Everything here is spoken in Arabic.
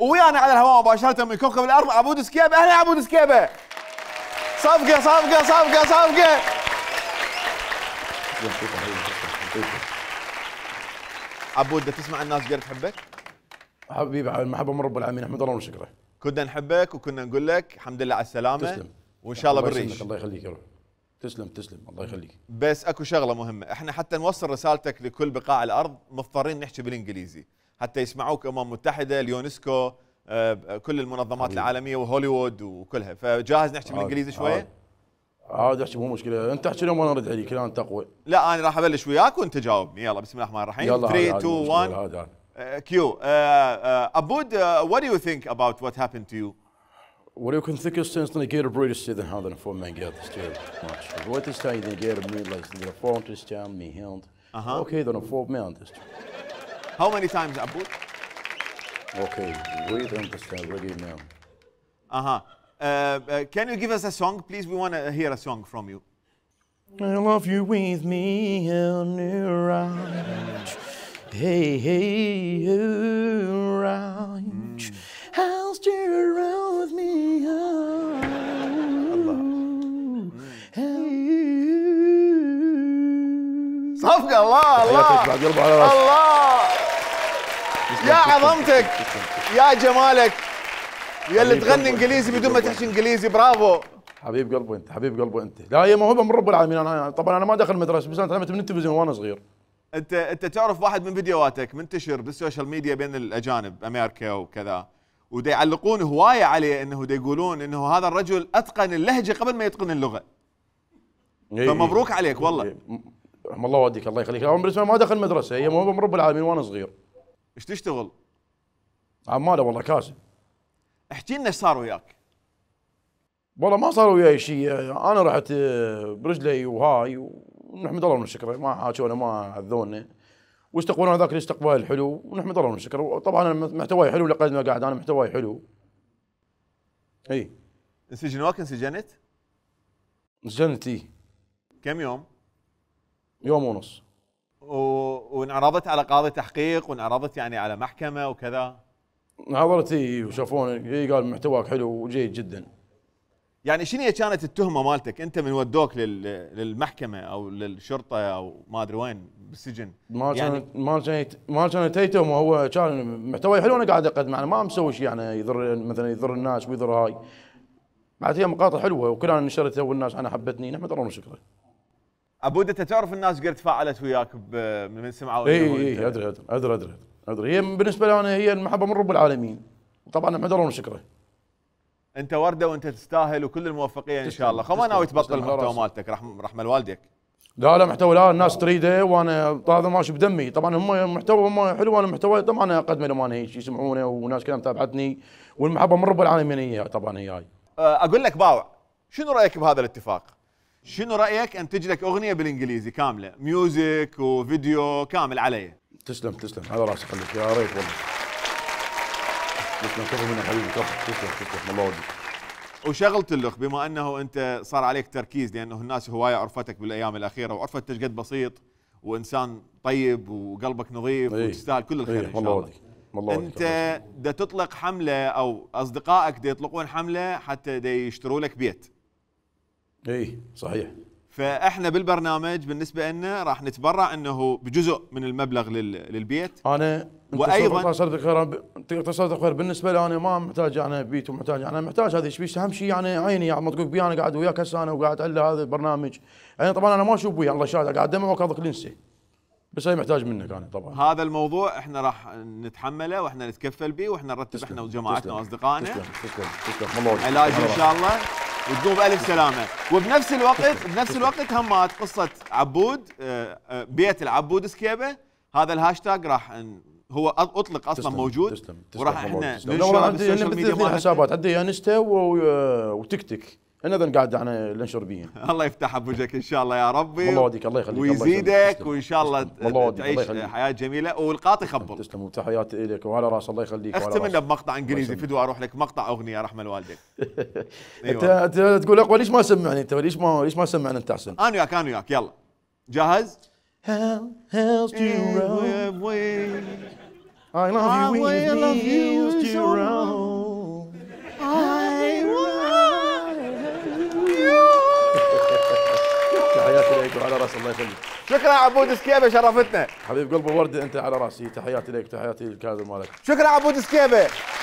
ويانا على الهواء مباشره من كوكب الارض عبود سكيبه اهلا عبود سكيبه صفقه صفقه صفقه صفقه عبود دا تسمع الناس قاعده تحبك؟ حبيبي المحبة من رب العالمين احمد الله وشكره كنا نحبك وكنا نقول لك الحمد لله على السلامه تسلم وان شاء الله بالريش الله يخليك يا رب تسلم تسلم الله يخليك بس اكو شغله مهمه احنا حتى نوصل رسالتك لكل بقاع الارض مضطرين نحكي بالانجليزي حتى يسمعوك امم متحده اليونسكو آه، كل المنظمات العالميه وهوليوود وكلها فجاهز نحكي بالانجليزي شويه عاد احكي مو مشكله انت احكي لهم وانا ارد عليك لا انت اقوى لا انا راح ابلش وياك وانت جاوبني يلا بسم الله الرحمن الرحيم 3 2 1 كيو ابود وات آه، دو يو ثينك اباوت وات uh, تو يو what do you think about what happened to you? ولو كنت ذكر استنسنا غير بريد السيدن هذا نفهم من غير the Gator وقت استاي The uh-huh. four men لايس ذن فورم تستام مي هيلد اوكي ذن فورم مي هيلد How many times, Abu? Okay, we don't understand. What do you know? Uh-huh. Uh, uh, can you give us a song, please? We want to hear a song from you. I love you with me on your right. Hey, hey, you right. Mm. I'll steer around with me. صفقة الله الله الله يا عظمتك يا جمالك يا اللي تغني انجليزي بدون ما تحكي انجليزي برافو حبيب قلبي انت حبيب قلبي انت لا هي موهبه من رب العالمين انا طبعا انا ما دخل مدرسه بس انا تعلمت من التلفزيون وانا صغير انت انت تعرف واحد من فيديوهاتك منتشر بالسوشيال ميديا بين الاجانب امريكا وكذا ودي يعلقون هوايه عليه انه دي يقولون انه هذا الرجل اتقن اللهجه قبل ما يتقن اللغه إيه، إيه. فمبروك عليك والله إيه، الله يوديك الله يخليك اول ما دخل مدرسه هي موهبه من رب العالمين وانا صغير ايش تشتغل؟ عماله والله كاظم احكي لنا ايش صار وياك والله ما صار وياي شيء انا رحت آه، برجلي وهاي ونحمد الله ونشكره ما حاكونا ما عذونا واستقبلونا ذاك الاستقبال الحلو ونحمد الله ونشكره طبعا انا محتواي حلو لقد ما قاعد انا محتواي حلو اي انسجنوك انسجنت؟ انسجنت اي كم يوم؟ يوم ونص وانعرضت على قاضي تحقيق وانعرضت يعني على محكمه وكذا نعرضت اي وشافوني اي قال محتواك حلو وجيد جدا يعني شنو هي كانت التهمه مالتك انت من ودوك للمحكمه او للشرطه او ما ادري وين بالسجن ما كانت يعني ما كانت ما كانت اي تهمه هو كان محتواي حلو انا قاعد اقدم يعني ما مسوي شيء يعني يضر مثلا يضر الناس ويضر هاي بعد هي مقاطع حلوه انا نشرتها والناس انا حبتني نحمد الله ونشكره عبود انت تعرف الناس قد تفاعلت وياك من سمعوا اي اي ادري ادري ادري ادري ادري هي بالنسبه لي انا هي المحبه من رب العالمين طبعا احمد الله وشكره انت ورده وانت تستاهل وكل الموفقين ان شاء الله خو ما ناوي تبطل المحتوى مالتك رحم رحمه والدك لا لا محتوى لا الناس تريده وانا هذا ماشي بدمي طبعا هم محتوى هم حلو انا محتوى طبعا اقدمه لهم انا هيك يسمعونه وناس كلها متابعتني والمحبه من رب العالمين هي طبعا هي هاي أه، اقول لك باوع شنو رايك بهذا الاتفاق؟ شنو رايك انتج لك اغنيه بالانجليزي كامله ميوزك وفيديو كامل علي تسلم تسلم على راسي خليك يا ريت والله تسلم كفو منك حبيبي كفو تسلم تسلم الله وديك وشغلت اللخ بما انه انت صار عليك تركيز لانه الناس هوايه عرفتك بالايام الاخيره وعرفت قد بسيط وانسان طيب وقلبك نظيف ايه وتستاهل كل الخير ايه ان شاء الله والله انت دا تطلق حمله او اصدقائك دا يطلقون حمله حتى دا يشتروا لك بيت اي صحيح فاحنا بالبرنامج بالنسبه لنا راح نتبرع انه بجزء من المبلغ للبيت انا وايضا تصرف خير تصرف خير بالنسبه لي انا ما محتاج انا بيت ومحتاج انا محتاج هذا الشبيش اهم شيء يعني عيني يعني ما تقول بي انا قاعد وياك هسه انا وقاعد على هذا البرنامج يعني طبعا انا ما اشوف ويا الله شاهد قاعد دمع وكاضك لنسي بس هي محتاج منك انا طبعا هذا الموضوع احنا راح نتحمله واحنا نتكفل به واحنا نرتب احنا وجماعتنا واصدقائنا تسلم تسلم تسلم علاج ان شاء الله وتذوب الف سلامه وبنفس الوقت بنفس الوقت هم قصه عبود آه، آه، بيت العبود سكيبه هذا الهاشتاج راح هو اطلق اصلا تسلم موجود تسلم تسلم وراح احنا ننشره بالسوشيال ميديا حسابات عندي انستا وتيك تيك احنا ذن قاعد يعني ننشر بيه الله يفتح ابو وجهك ان شاء الله يا ربي الله يوديك الله يخليك ويزيدك وان شاء الله تعيش حياه جميله والقاطي خبر تسلم وتحياتي لك وعلى راس الله يخليك اختم لنا بمقطع انجليزي فدوى اروح لك مقطع اغنيه رحمه الوالدك أيوة. انت انت تقول اقوى ليش ما سمعني انت ليش ما ليش ما سمعنا انت احسن انا وياك انا وياك يلا جاهز؟ I love you, we love you, على راس الله يخليك شكرا عبود سكيبه شرفتنا حبيب قلب ورده انت على راسي تحياتي لك تحياتي للكادر مالك شكرا عبود سكيبه